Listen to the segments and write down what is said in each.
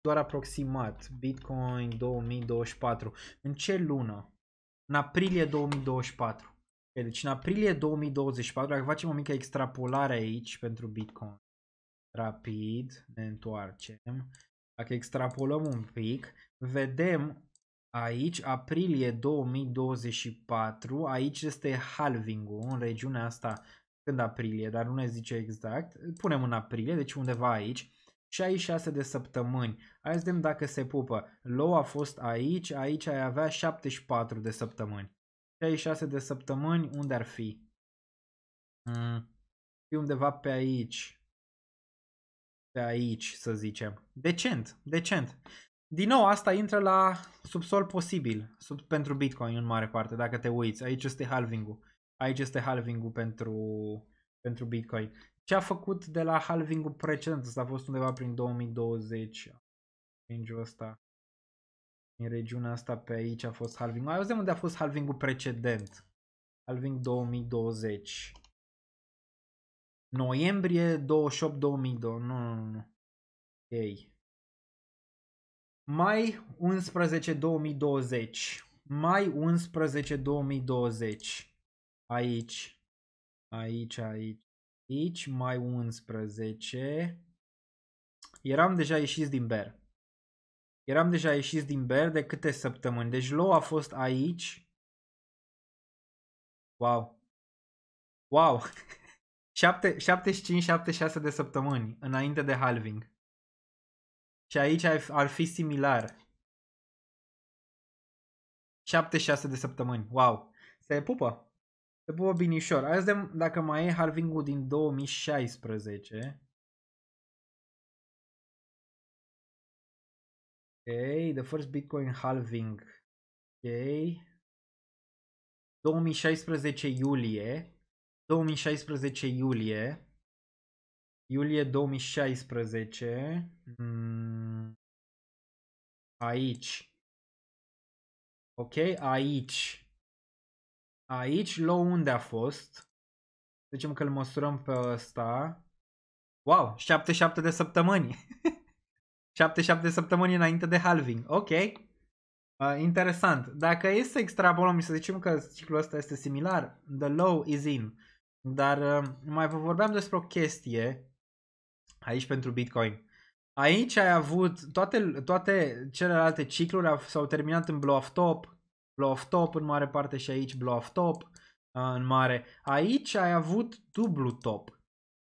doar aproximat. Bitcoin 2024. În ce lună? În aprilie 2024. Deci în aprilie 2024, dacă facem o mică extrapolare aici pentru Bitcoin, rapid, ne întoarcem. Dacă extrapolăm un pic, vedem aici, aprilie 2024, aici este halvingul, în regiunea asta când aprilie, dar nu ne zice exact. Punem în aprilie, deci undeva aici. 66 de săptămâni. Hai să vedem dacă se pupă. Low a fost aici, aici ai avea 74 de săptămâni. 66 de săptămâni, unde ar fi? Mm. Fi undeva pe aici. Pe aici, să zicem. Decent, decent. Din nou, asta intră la subsol posibil sub, pentru Bitcoin în mare parte, dacă te uiți. Aici este halving-ul. Aici este halving-ul pentru, pentru Bitcoin ce a făcut de la halvingul precedent, Asta a fost undeva prin 2020, range jurul ăsta, în regiunea asta pe aici a fost halving Mai auzim unde a fost halvingul precedent, halving 2020. Noiembrie 28 2002, nu, nu, nu, ei. Mai 11 2020, mai 11 2020, aici, aici, aici. Aici mai 11. Eram deja ieșit din ber. Eram deja ieșit din ber de câte săptămâni. Deci low a fost aici. Wow. Wow. 75-76 de săptămâni înainte de halving. Și aici ar fi similar. 76 de săptămâni. Wow. Se pupă. Pe pupă Binișor. Azi de, dacă mai e Harvingul din 2016. Ok, the first Bitcoin halving. Ok. 2016 iulie. 2016 iulie. Iulie 2016. Mm. Aici. Ok, aici. Aici low unde a fost? Zicem că îl măsurăm pe ăsta. Wow, 77 de săptămâni. 77 de săptămâni înainte de halving. Ok. Uh, interesant. Dacă e să extrapolăm și să zicem că ciclul ăsta este similar, the low is in. Dar uh, mai vă vorbeam despre o chestie aici pentru Bitcoin. Aici ai avut toate, toate celelalte cicluri s-au terminat în blow-off top, bluff top în mare parte și aici bluff top uh, în mare. Aici ai avut dublu top.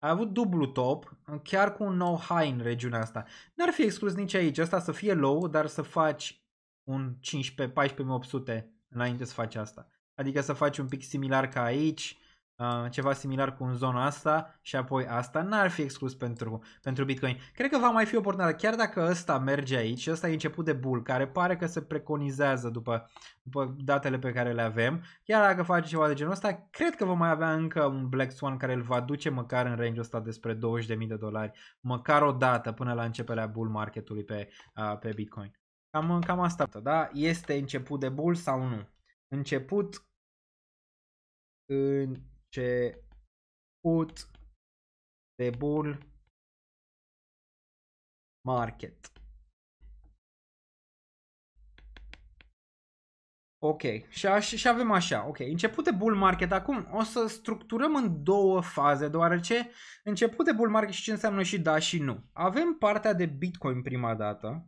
Ai avut dublu top, uh, chiar cu un nou high în regiunea asta. N-ar fi exclus nici aici, asta să fie low, dar să faci un 15-14.800 înainte să faci asta. Adică să faci un pic similar ca aici, Uh, ceva similar cu în zona asta și apoi asta n-ar fi exclus pentru, pentru Bitcoin. Cred că va mai fi o pornare, chiar dacă ăsta merge aici, și ăsta e început de bull, care pare că se preconizează după, după datele pe care le avem, chiar dacă face ceva de genul ăsta, cred că vom mai avea încă un Black Swan care îl va duce măcar în range-ul ăsta despre 20.000 de dolari, măcar o dată până la începerea bull marketului pe, uh, pe Bitcoin. Cam, cam asta, da? Este început de bull sau nu? Început în ce put de bull market. Ok, și, aș, și avem așa, ok, început de bull market, acum o să structurăm în două faze, deoarece început de bull market și ce înseamnă și da și nu. Avem partea de Bitcoin prima dată.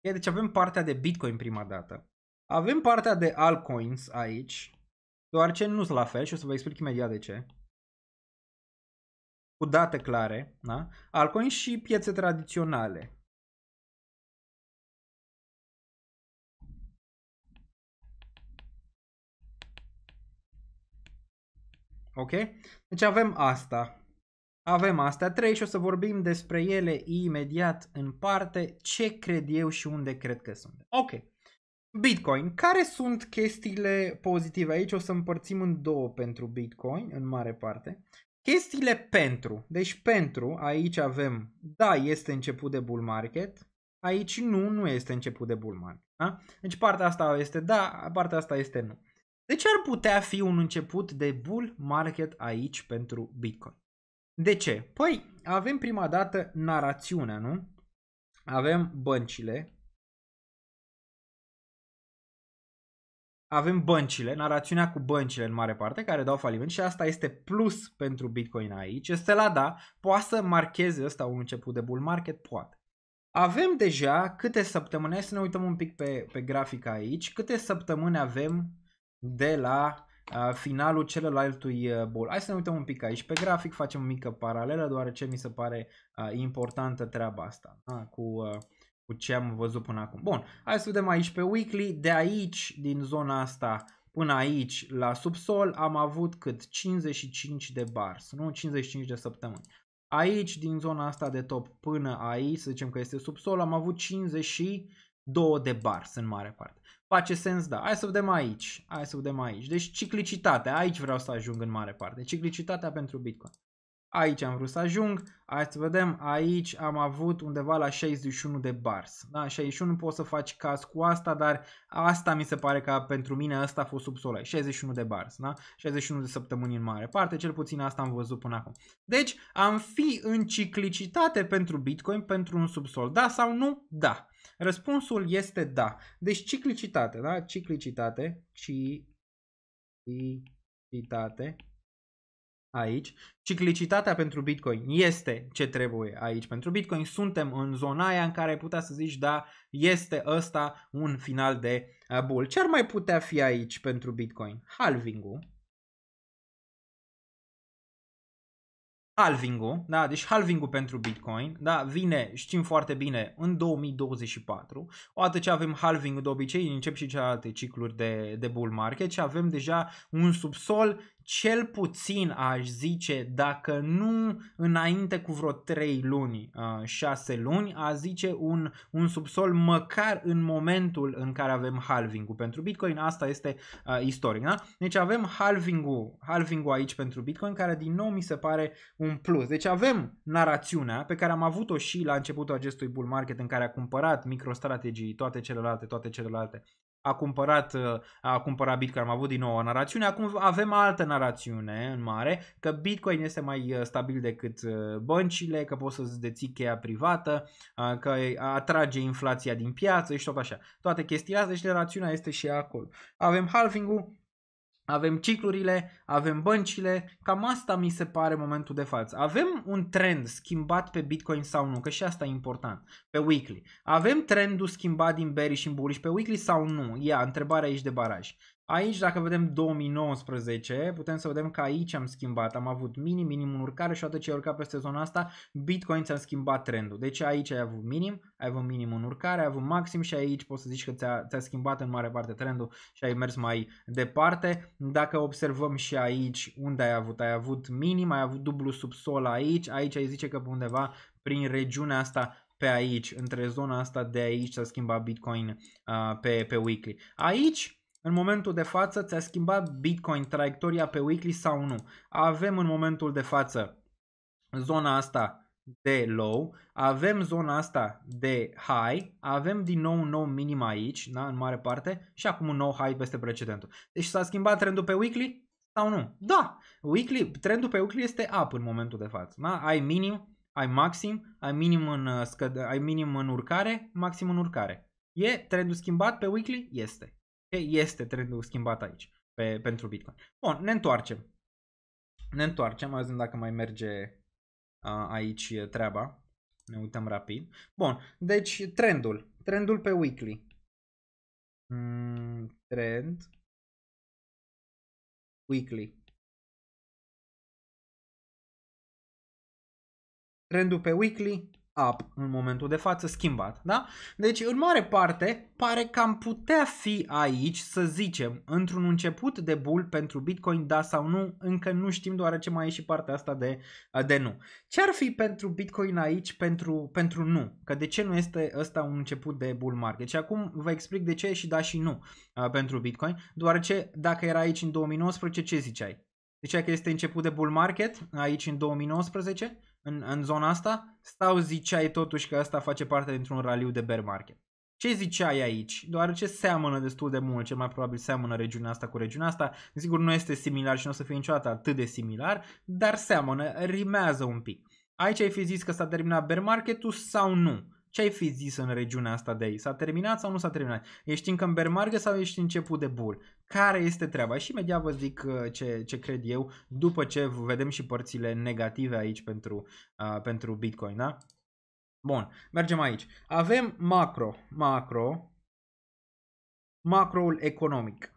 deci avem partea de Bitcoin prima dată. Avem partea de altcoins aici, doar ce nu sunt la fel și o să vă explic imediat de ce. Cu date clare, da? altcoins și piețe tradiționale. Ok? Deci avem asta. Avem astea trei și o să vorbim despre ele imediat în parte, ce cred eu și unde cred că sunt. Ok. Bitcoin. Care sunt chestiile pozitive? Aici o să împărțim în două pentru Bitcoin, în mare parte. Chestiile pentru. Deci pentru, aici avem, da, este început de bull market. Aici nu, nu este început de bull market. Da? Deci partea asta este da, partea asta este nu. De ce ar putea fi un început de bull market aici pentru Bitcoin? De ce? Păi, avem prima dată narațiunea, nu? Avem băncile avem băncile, narațiunea cu băncile în mare parte, care dau faliment și asta este plus pentru Bitcoin aici. Este la da, poate să marcheze ăsta un început de bull market? Poate. Avem deja câte săptămâni, hai să ne uităm un pic pe, pe grafic aici, câte săptămâni avem de la finalul celălaltui bol. bull. Hai să ne uităm un pic aici pe grafic, facem o mică paralelă, deoarece mi se pare uh, importantă treaba asta. Uh, cu uh, cu ce am văzut până acum. Bun, hai să vedem aici pe weekly, de aici, din zona asta până aici, la subsol, am avut cât? 55 de bars, nu? 55 de săptămâni. Aici, din zona asta de top până aici, să zicem că este subsol, am avut 52 de bars în mare parte. Face sens, da. Hai să vedem aici. Hai să vedem aici. Deci ciclicitatea, aici vreau să ajung în mare parte. Ciclicitatea pentru Bitcoin. Aici am vrut să ajung, hai să vedem, aici am avut undeva la 61 de bars. Da, 61 poți să faci caz cu asta, dar asta mi se pare că pentru mine asta a fost subsolai, 61 de bars, da? 61 de săptămâni în mare parte, cel puțin asta am văzut până acum. Deci am fi în ciclicitate pentru Bitcoin, pentru un subsol, da sau nu? Da. Răspunsul este da. Deci ciclicitate, da? Ciclicitate, ci, ciclicitate aici. Ciclicitatea pentru Bitcoin este ce trebuie aici pentru Bitcoin. Suntem în zona aia în care putea să zici, da, este ăsta un final de uh, bull. Ce ar mai putea fi aici pentru Bitcoin? Halving-ul. halving da, deci halving pentru Bitcoin, da, vine, știm foarte bine, în 2024. Odată ce avem halving de obicei, încep și celelalte cicluri de, de bull market și avem deja un subsol cel puțin aș zice, dacă nu înainte cu vreo 3 luni, 6 uh, luni, a zice un, un subsol măcar în momentul în care avem halving-ul pentru Bitcoin, asta este uh, istoric. Da? Deci avem halving-ul, halving-ul aici pentru Bitcoin, care din nou mi se pare un plus. Deci avem narațiunea pe care am avut-o și la începutul acestui bull market în care a cumpărat microstrategii, toate celelalte, toate celelalte a cumpărat, uh, a cumpărat Bitcoin, am avut din nou o narațiune, acum avem altă narațiune în mare, că Bitcoin este mai uh, stabil decât uh, băncile, că poți să-ți deții cheia privată, că atrage inflația din piață și tot așa. Toate chestiile astea și narațiunea este și acolo. Avem halving-ul, avem ciclurile, avem băncile, cam asta mi se pare momentul de față. Avem un trend schimbat pe Bitcoin sau nu, că și asta e important, pe weekly. Avem trendul schimbat din bearish în bullish pe weekly sau nu? Ia, întrebarea aici de baraj. Aici, dacă vedem 2019, putem să vedem că aici am schimbat. Am avut minim, minim în urcare și odată ce ai urcat peste zona asta, Bitcoin ți-a schimbat trendul. Deci aici ai avut minim, ai avut minim în urcare, ai avut maxim și aici poți să zici că ți-a, ți schimbat în mare parte trendul și ai mers mai departe. Dacă observăm și aici unde ai avut, ai avut minim, ai avut dublu subsol aici, aici ai zice că undeva prin regiunea asta pe aici, între zona asta de aici s-a schimbat Bitcoin uh, pe, pe weekly. Aici în momentul de față ți-a schimbat Bitcoin traiectoria pe weekly sau nu. Avem în momentul de față zona asta de low, avem zona asta de high, avem din nou un nou minim aici, da, în mare parte, și acum un nou high peste precedentul. Deci s-a schimbat trendul pe weekly sau nu? Da, weekly, trendul pe weekly este up în momentul de față. Da? Ai minim, ai maxim, ai minim în, uh, scăd- ai minim în urcare, maxim în urcare. E trendul schimbat pe weekly? Este este trendul schimbat aici pe, pentru Bitcoin. Bun, ne întoarcem. Ne întoarcem, mai zicem dacă mai merge aici treaba. Ne uităm rapid. Bun, deci trendul. Trendul pe weekly. Mm, trend. Weekly. Trendul pe weekly up în momentul de față schimbat, da? Deci, în mare parte, pare că am putea fi aici, să zicem, într-un început de bull pentru Bitcoin, da sau nu, încă nu știm deoarece mai e și partea asta de, de nu. Ce ar fi pentru Bitcoin aici pentru, pentru nu? Că de ce nu este ăsta un început de bull market? Și acum vă explic de ce și da și nu uh, pentru Bitcoin, deoarece dacă era aici în 2019, ce ziceai? Ziceai că este început de bull market aici în 2019? în, în zona asta sau ziceai totuși că asta face parte dintr-un raliu de bear market? Ce ziceai aici? Deoarece seamănă destul de mult, cel mai probabil seamănă regiunea asta cu regiunea asta, Sigur nu este similar și nu o să fie niciodată atât de similar, dar seamănă, rimează un pic. Aici ai fi zis că s-a terminat bear market sau nu? Ce ai fi zis în regiunea asta de aici? S-a terminat sau nu s-a terminat? Ești încă în bermargă sau ești început de bur? Care este treaba? Și imediat vă zic uh, ce, ce cred eu după ce vedem și părțile negative aici pentru, uh, pentru Bitcoin, da? Bun, mergem aici. Avem macro, macro, macroul economic.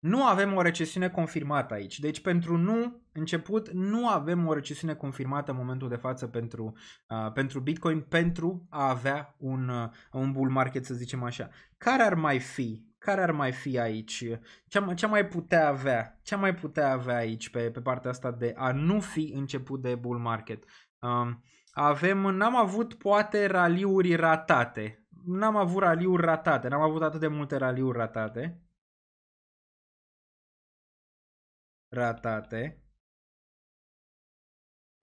Nu avem o recesiune confirmată aici, deci pentru nu început nu avem o recesiune confirmată în momentul de față pentru, uh, pentru Bitcoin pentru a avea un, uh, un bull market, să zicem așa. Care ar mai fi? Care ar mai fi aici? Ce, ce mai putea avea? Ce mai putea avea aici pe, pe partea asta de a nu fi început de bull market? Um, avem, n-am avut poate raliuri ratate. N-am avut raliuri ratate, n-am avut atât de multe raliuri ratate. Ratate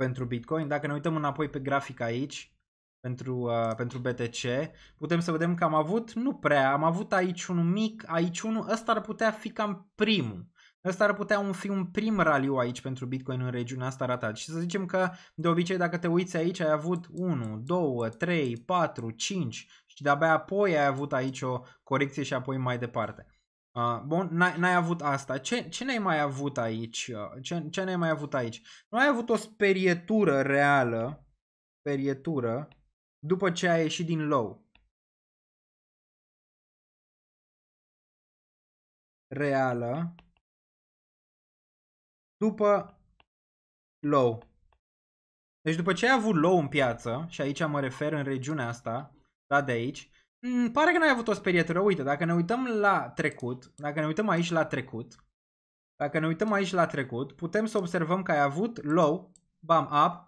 pentru Bitcoin. Dacă ne uităm înapoi pe grafic aici, pentru, uh, pentru BTC, putem să vedem că am avut, nu prea, am avut aici unul mic, aici unul, ăsta ar putea fi cam primul. Ăsta ar putea fi un prim raliu aici pentru Bitcoin în regiunea asta ratat. Și să zicem că, de obicei, dacă te uiți aici, ai avut 1, 2, 3, 4, 5 și de-abia apoi ai avut aici o corecție și apoi mai departe. Uh, bun, n-ai, n-ai avut asta. Ce, ce n-ai mai avut aici? Ce, ce n-ai mai avut aici? Nu ai avut o sperietură reală, sperietură, după ce ai ieșit din low. Reală. După low. Deci după ce ai avut low în piață, și aici mă refer în regiunea asta, da de aici, îmi mm, pare că n-ai avut o sperietură. Uite, dacă ne uităm la trecut, dacă ne uităm aici la trecut, dacă ne uităm aici la trecut, putem să observăm că ai avut low, bam, up,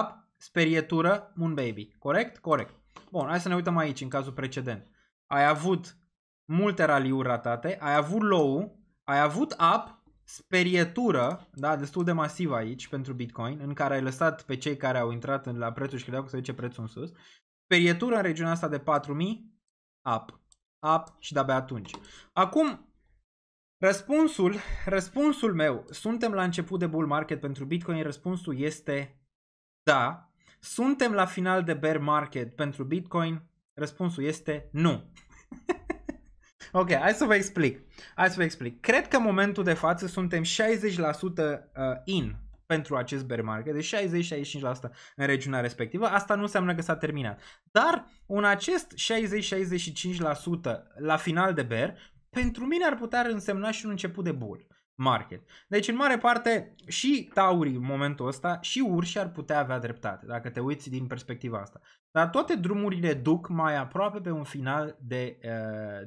up, sperietură, moon baby. Corect? Corect. Bun, hai să ne uităm aici, în cazul precedent. Ai avut multe raliuri ratate, ai avut low, ai avut up, sperietură, da, destul de masivă aici pentru Bitcoin, în care ai lăsat pe cei care au intrat la prețul și credeau că se duce prețul în sus sperietură în regiunea asta de 4000, up. Up și de-abia atunci. Acum, răspunsul, răspunsul meu, suntem la început de bull market pentru Bitcoin, răspunsul este da. Suntem la final de bear market pentru Bitcoin, răspunsul este nu. Ok, hai să vă explic. Hai să vă explic. Cred că în momentul de față suntem 60% uh, in pentru acest bear market de 60-65% în regiunea respectivă. Asta nu înseamnă că s-a terminat. Dar un acest 60-65% la final de bear, pentru mine ar putea însemna și un început de bull market. Deci, în mare parte, și taurii în momentul ăsta și urși ar putea avea dreptate, dacă te uiți din perspectiva asta. Dar toate drumurile duc mai aproape pe un final de, eh,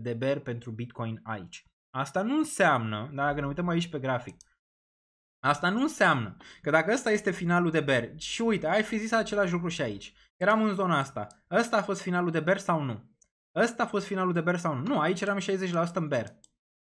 de bear pentru Bitcoin aici. Asta nu înseamnă, dacă ne uităm aici pe grafic, Asta nu înseamnă că dacă ăsta este finalul de ber, și uite, ai fi zis același lucru și aici. Eram în zona asta. Ăsta a fost finalul de ber sau nu? Ăsta a fost finalul de ber sau nu? Nu, aici eram 60% în ber.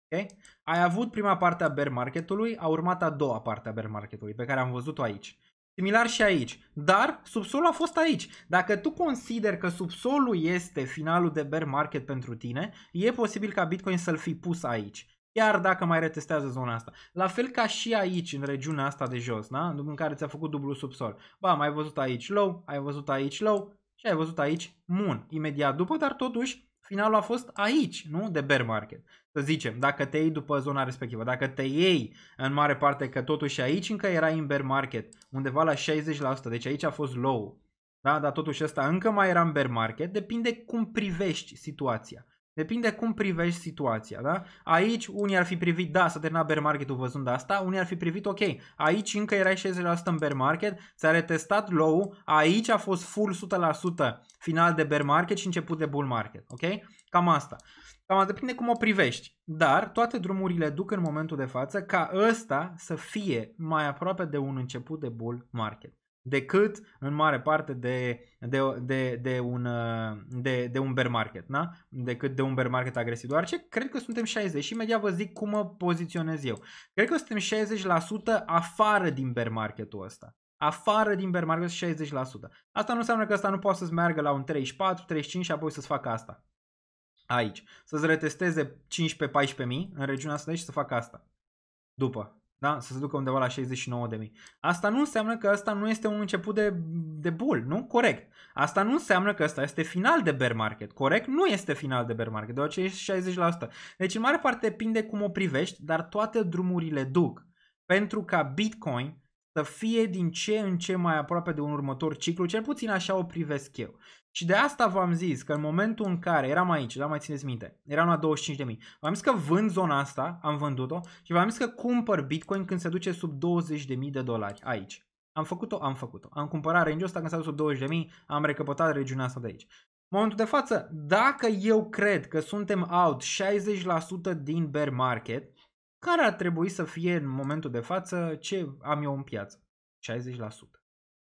Okay? Ai avut prima parte a bear marketului, a urmat a doua parte a bear marketului, pe care am văzut-o aici. Similar și aici, dar subsolul a fost aici. Dacă tu consideri că subsolul este finalul de bear market pentru tine, e posibil ca Bitcoin să-l fi pus aici chiar dacă mai retestează zona asta. La fel ca și aici, în regiunea asta de jos, da? în care ți-a făcut dublu subsol. Ba, mai văzut aici low, ai văzut aici low și ai văzut aici moon. Imediat după, dar totuși finalul a fost aici, nu? De bear market. Să zicem, dacă te iei după zona respectivă, dacă te iei în mare parte că totuși aici încă era în bear market, undeva la 60%, deci aici a fost low, da? dar totuși ăsta încă mai era în bear market, depinde cum privești situația. Depinde cum privești situația, da? Aici unii ar fi privit, da, s-a terminat bear market-ul văzând asta, unii ar fi privit, ok, aici încă erai 60% în bear market, ți-a retestat low aici a fost full 100% final de bear market și început de bull market, ok? Cam asta. Cam asta depinde cum o privești, dar toate drumurile duc în momentul de față ca ăsta să fie mai aproape de un început de bull market decât în mare parte de, de, de, de, un, uh, de, de un bear market, na? decât de un bear market agresiv. Doar ce cred că suntem 60 și imediat vă zic cum mă poziționez eu. Cred că suntem 60% afară din bear marketul ăsta. Afară din bear market 60%. Asta nu înseamnă că asta nu poate să-ți meargă la un 34, 35 și apoi să-ți facă asta. Aici. Să-ți retesteze 15-14 mii în regiunea asta și să facă asta. După da? să se ducă undeva la 69.000. Asta nu înseamnă că asta nu este un început de, de bull, nu? Corect. Asta nu înseamnă că asta este final de bear market. Corect? Nu este final de bear market, deoarece ești 60%. Deci în mare parte depinde cum o privești, dar toate drumurile duc. Pentru ca Bitcoin să fie din ce în ce mai aproape de un următor ciclu, cel puțin așa o privesc eu. Și de asta v-am zis că în momentul în care eram aici, da, mai țineți minte, eram la 25.000, v-am zis că vând zona asta, am vândut-o și v-am zis că cumpăr Bitcoin când se duce sub 20.000 de dolari aici. Am făcut-o? Am făcut-o. Am cumpărat range ăsta când s-a dus sub 20.000, am recăpătat regiunea asta de aici. În momentul de față, dacă eu cred că suntem out 60% din bear market, care ar trebui să fie în momentul de față ce am eu în piață? 60%.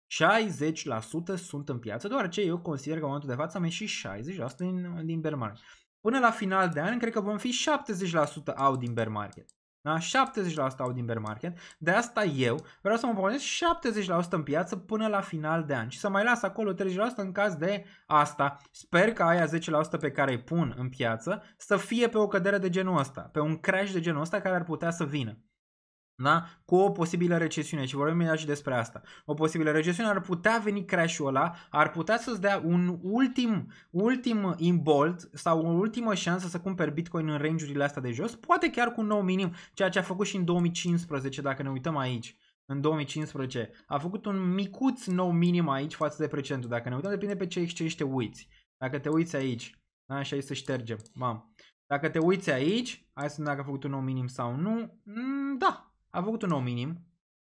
60% sunt în piață, deoarece eu consider că în momentul de față am ieșit 60% din, din bear market. Până la final de an, cred că vom fi 70% out din bear market. Da? 70% out din bear market. De asta eu vreau să mă pornesc 70% în piață până la final de an și să mai las acolo 30% în caz de asta. Sper că aia 10% pe care îi pun în piață să fie pe o cădere de genul ăsta, pe un crash de genul ăsta care ar putea să vină da? cu o posibilă recesiune și vorbim imediat și despre asta. O posibilă recesiune ar putea veni crash-ul ăla, ar putea să-ți dea un ultim, ultim imbolt sau o ultimă șansă să cumperi Bitcoin în range-urile astea de jos, poate chiar cu un nou minim, ceea ce a făcut și în 2015, dacă ne uităm aici în 2015, a făcut un micuț nou minim aici față de precedentul. Dacă ne uităm, depinde pe ce exchange te uiți. Dacă te uiți aici, da, și aici să ștergem, mam. Dacă te uiți aici, hai să vedem dacă a făcut un nou minim sau nu, mm, da, a făcut un nou minim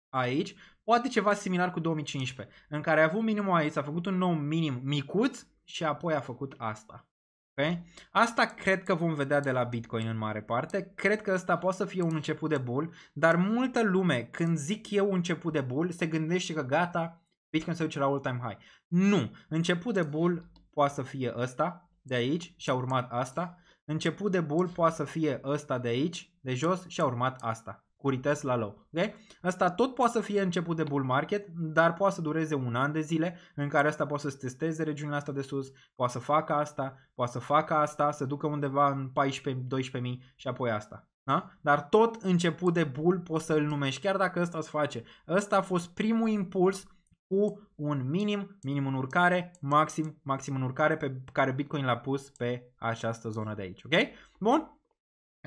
aici, poate ceva similar cu 2015, în care a avut minimul aici, a făcut un nou minim micuț și apoi a făcut asta. Okay? Asta cred că vom vedea de la Bitcoin în mare parte. Cred că ăsta poate să fie un început de bull, dar multă lume, când zic eu început de bull, se gândește că gata, Bitcoin se duce la all-time high. Nu. Început de bull poate să fie ăsta de aici și a urmat asta. Început de bull poate să fie ăsta de aici, de jos și a urmat asta cu la loc, Okay? Asta tot poate să fie început de bull market, dar poate să dureze un an de zile în care asta poate să testeze regiunea asta de sus, poate să facă asta, poate să facă asta, să ducă undeva în 14 12000 și apoi asta. Da? Dar tot început de bull poți să îl numești, chiar dacă ăsta se face. Ăsta a fost primul impuls cu un minim, minim în urcare, maxim, maxim în urcare pe care Bitcoin l-a pus pe această zonă de aici, ok? Bun,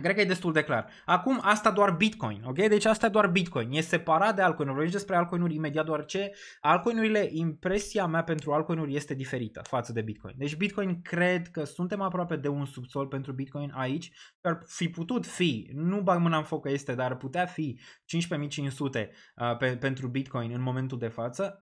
Cred că e destul de clar. Acum, asta doar Bitcoin, ok? Deci asta e doar Bitcoin. E separat de altcoin-uri. Vorbim despre altcoin-uri imediat, doar ce altcoin-urile, impresia mea pentru altcoin-uri este diferită față de Bitcoin. Deci Bitcoin cred că suntem aproape de un subsol pentru Bitcoin aici ar fi putut fi, nu bag mâna în foc că este, dar putea fi 15.500 uh, pe, pentru Bitcoin în momentul de față.